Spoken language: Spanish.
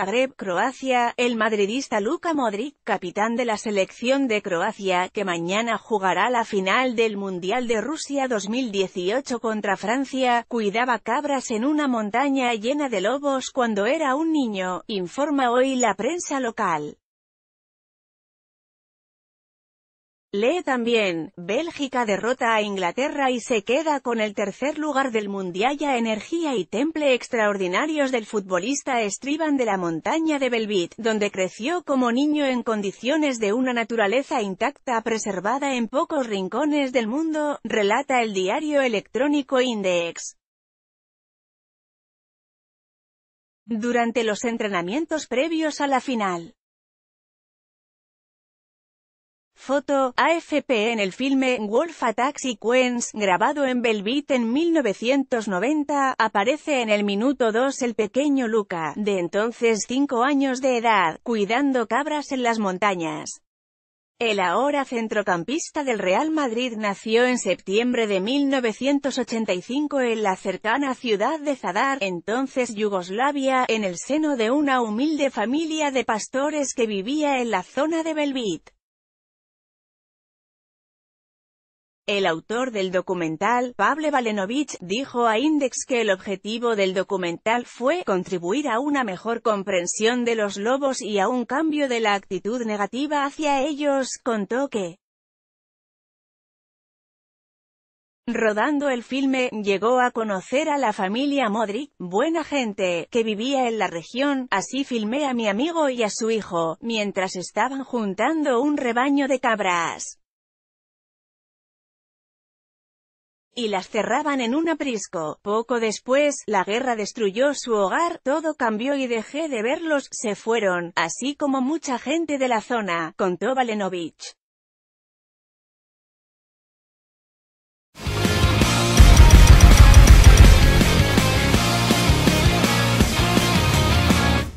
Zagreb, Croacia, el madridista Luka Modric, capitán de la selección de Croacia, que mañana jugará la final del Mundial de Rusia 2018 contra Francia, cuidaba cabras en una montaña llena de lobos cuando era un niño, informa hoy la prensa local. Lee también, Bélgica derrota a Inglaterra y se queda con el tercer lugar del Mundial. a energía y temple extraordinarios del futbolista estriban de la montaña de Belvit, donde creció como niño en condiciones de una naturaleza intacta preservada en pocos rincones del mundo, relata el diario electrónico Index. Durante los entrenamientos previos a la final, Foto, AFP en el filme Wolf Attack Queens, grabado en Belvit en 1990, aparece en el minuto 2 el pequeño Luca, de entonces 5 años de edad, cuidando cabras en las montañas. El ahora centrocampista del Real Madrid nació en septiembre de 1985 en la cercana ciudad de Zadar, entonces Yugoslavia, en el seno de una humilde familia de pastores que vivía en la zona de Belvit. El autor del documental, Pablo Valenovich, dijo a Index que el objetivo del documental fue contribuir a una mejor comprensión de los lobos y a un cambio de la actitud negativa hacia ellos, contó que Rodando el filme, llegó a conocer a la familia Modric, buena gente, que vivía en la región, así filmé a mi amigo y a su hijo, mientras estaban juntando un rebaño de cabras. y las cerraban en un aprisco. Poco después, la guerra destruyó su hogar, todo cambió y dejé de verlos, se fueron, así como mucha gente de la zona, contó Valenovich.